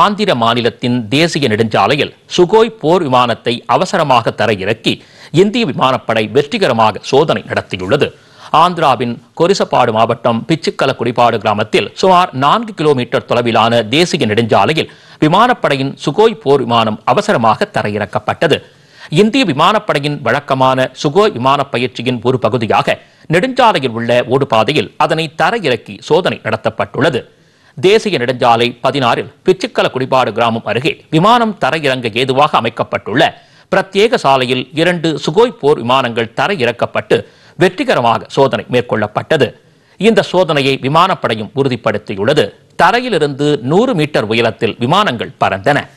ஆந்திர மாநிலத்தின் தேசிய நெடுஞ்சாலையில் சுகோய் போர் விமானத்தை அவசரமாக தரையிறக்கி இந்திய விமானப்படை வெற்றிகரமாக சோதனை நடத்தியுள்ளது ஆந்திராவின் கொரிசப்பாடு மாவட்டம் பிச்சுக்கல குடிபாடு கிராமத்தில் சுமார் நான்கு கிலோமீட்டர் தொலைவிலான தேசிய நெடுஞ்சாலையில் விமானப்படையின் சுகோய் போர் விமானம் அவசரமாக தரையிறக்கப்பட்டது இந்திய விமானப்படையின் வழக்கமான சுகோய் விமான பயிற்சியின் ஒரு பகுதியாக நெடுஞ்சாலையில் உள்ள ஓடுபாதையில் அதனை தரையிறக்கி சோதனை நடத்தப்பட்டுள்ளது தேசிய நெடுஞ்சாலை பதினாறில் பிச்சுக்கல குடிபாடு கிராமம் அருகே விமானம் தரையிறங்க ஏதுவாக அமைக்கப்பட்டுள்ள பிரத்யேக சாலையில் இரண்டு சுகோய் போர் விமானங்கள் தரையிறக்கப்பட்டு வெற்றிகரமாக சோதனை மேற்கொள்ளப்பட்டது இந்த சோதனையை விமானப்படையும் உறுதிப்படுத்தியுள்ளது தரையிலிருந்து நூறு மீட்டர் உயரத்தில் விமானங்கள் பறந்தன